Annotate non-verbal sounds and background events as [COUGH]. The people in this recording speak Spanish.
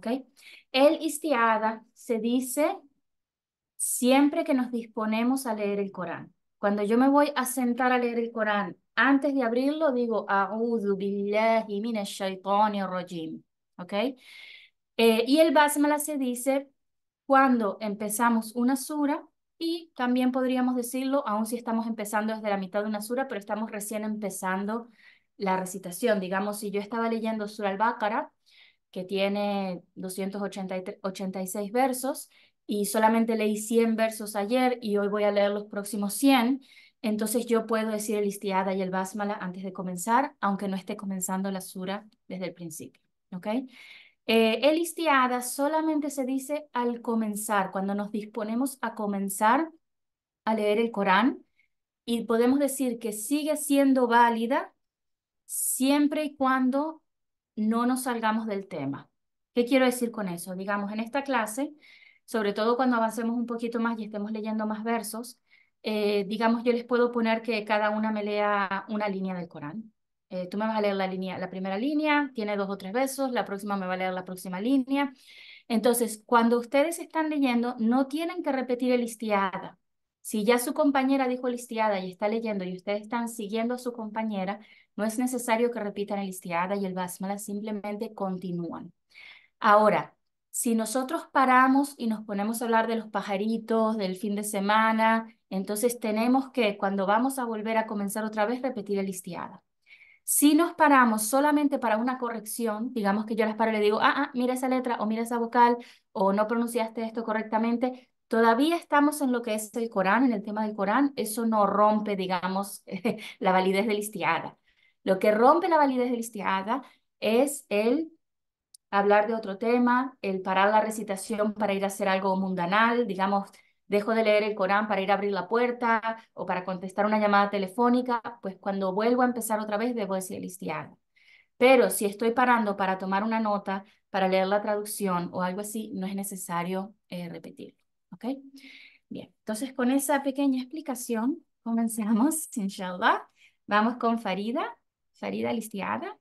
¿ok? El istiada se dice siempre que nos disponemos a leer el Corán. Cuando yo me voy a sentar a leer el Corán, antes de abrirlo digo, A'udhu billahi minash rajim, ¿ok? Eh, y el basmala se dice cuando empezamos una sura y también podríamos decirlo, aun si estamos empezando desde la mitad de una sura, pero estamos recién empezando la recitación. Digamos, si yo estaba leyendo sura al-Baqarah, que tiene 286 versos y solamente leí 100 versos ayer y hoy voy a leer los próximos 100, entonces yo puedo decir el Istiada y el Basmala antes de comenzar, aunque no esté comenzando la sura desde el principio. ¿ok? Eh, el Istiada solamente se dice al comenzar, cuando nos disponemos a comenzar a leer el Corán y podemos decir que sigue siendo válida siempre y cuando no nos salgamos del tema. ¿Qué quiero decir con eso? Digamos, en esta clase, sobre todo cuando avancemos un poquito más y estemos leyendo más versos, eh, digamos, yo les puedo poner que cada una me lea una línea del Corán. Eh, tú me vas a leer la, línea, la primera línea, tiene dos o tres versos, la próxima me va a leer la próxima línea. Entonces, cuando ustedes están leyendo, no tienen que repetir el istiada. Si ya su compañera dijo listiada y está leyendo y ustedes están siguiendo a su compañera, no es necesario que repitan el listiada y el basmala, simplemente continúan. Ahora, si nosotros paramos y nos ponemos a hablar de los pajaritos, del fin de semana, entonces tenemos que, cuando vamos a volver a comenzar otra vez, repetir el listiada Si nos paramos solamente para una corrección, digamos que yo las paro y le digo, ah, ah, mira esa letra o mira esa vocal o no pronunciaste esto correctamente, Todavía estamos en lo que es el Corán, en el tema del Corán. Eso no rompe, digamos, [LAUGHS] la validez del istiada. Lo que rompe la validez del istiada es el hablar de otro tema, el parar la recitación para ir a hacer algo mundanal, digamos, dejo de leer el Corán para ir a abrir la puerta o para contestar una llamada telefónica, pues cuando vuelvo a empezar otra vez debo decir el Pero si estoy parando para tomar una nota, para leer la traducción o algo así, no es necesario eh, repetirlo. ¿Ok? Bien, entonces con esa pequeña explicación comenzamos, [LAUGHS] inshallah. Vamos con Farida, Farida Listiada.